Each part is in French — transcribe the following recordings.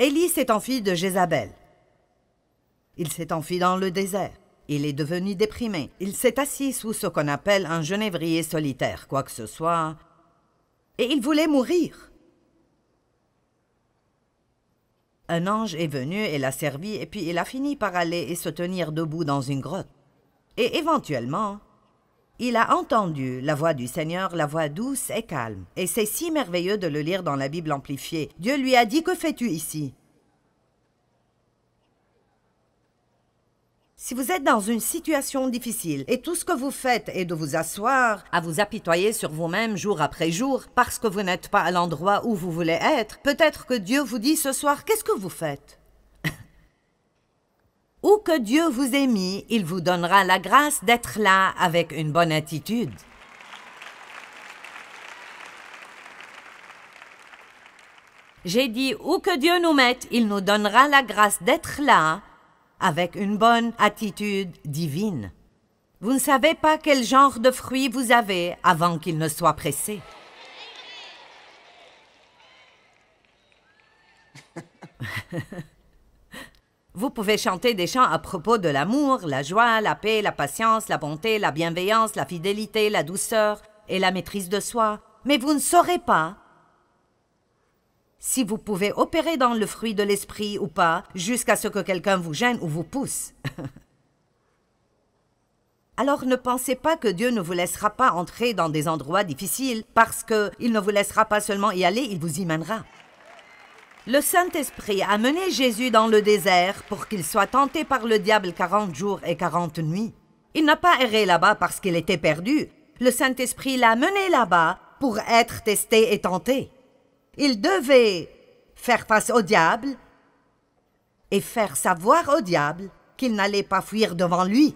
Élie s'est enfui de Jézabel. Il s'est enfui dans le désert. Il est devenu déprimé. Il s'est assis sous ce qu'on appelle un genévrier solitaire, quoi que ce soit. Et il voulait mourir. Un ange est venu et l'a servi, et puis il a fini par aller et se tenir debout dans une grotte. Et éventuellement, il a entendu la voix du Seigneur, la voix douce et calme. Et c'est si merveilleux de le lire dans la Bible amplifiée. Dieu lui a dit, que fais-tu ici Si vous êtes dans une situation difficile et tout ce que vous faites est de vous asseoir, à vous apitoyer sur vous-même jour après jour parce que vous n'êtes pas à l'endroit où vous voulez être, peut-être que Dieu vous dit ce soir, qu'est-ce que vous faites Dieu vous ait mis, il vous donnera la grâce d'être là avec une bonne attitude. J'ai dit, où que Dieu nous mette, il nous donnera la grâce d'être là avec une bonne attitude divine. Vous ne savez pas quel genre de fruits vous avez avant qu'il ne soit pressé. Vous pouvez chanter des chants à propos de l'amour, la joie, la paix, la patience, la bonté, la bienveillance, la fidélité, la douceur et la maîtrise de soi, mais vous ne saurez pas si vous pouvez opérer dans le fruit de l'esprit ou pas, jusqu'à ce que quelqu'un vous gêne ou vous pousse. Alors ne pensez pas que Dieu ne vous laissera pas entrer dans des endroits difficiles, parce qu'il ne vous laissera pas seulement y aller, il vous y mènera. Le Saint-Esprit a mené Jésus dans le désert pour qu'il soit tenté par le diable quarante jours et quarante nuits. Il n'a pas erré là-bas parce qu'il était perdu. Le Saint-Esprit l'a mené là-bas pour être testé et tenté. Il devait faire face au diable et faire savoir au diable qu'il n'allait pas fuir devant lui.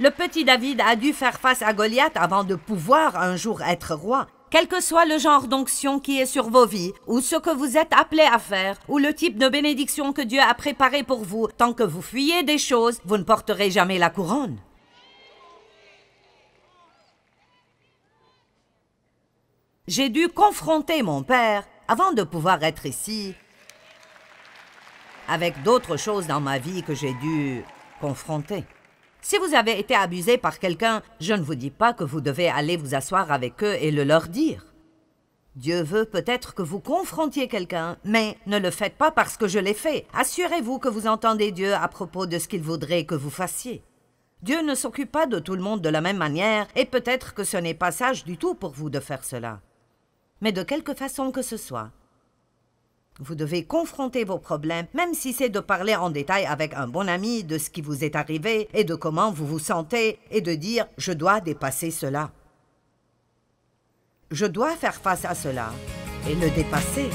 Le petit David a dû faire face à Goliath avant de pouvoir un jour être roi. Quel que soit le genre d'onction qui est sur vos vies, ou ce que vous êtes appelé à faire, ou le type de bénédiction que Dieu a préparé pour vous, tant que vous fuyez des choses, vous ne porterez jamais la couronne. J'ai dû confronter mon père avant de pouvoir être ici avec d'autres choses dans ma vie que j'ai dû confronter. Si vous avez été abusé par quelqu'un, je ne vous dis pas que vous devez aller vous asseoir avec eux et le leur dire. Dieu veut peut-être que vous confrontiez quelqu'un, mais ne le faites pas parce que je l'ai fait. Assurez-vous que vous entendez Dieu à propos de ce qu'il voudrait que vous fassiez. Dieu ne s'occupe pas de tout le monde de la même manière, et peut-être que ce n'est pas sage du tout pour vous de faire cela. Mais de quelque façon que ce soit, vous devez confronter vos problèmes, même si c'est de parler en détail avec un bon ami de ce qui vous est arrivé et de comment vous vous sentez, et de dire ⁇ je dois dépasser cela ⁇ Je dois faire face à cela et le dépasser.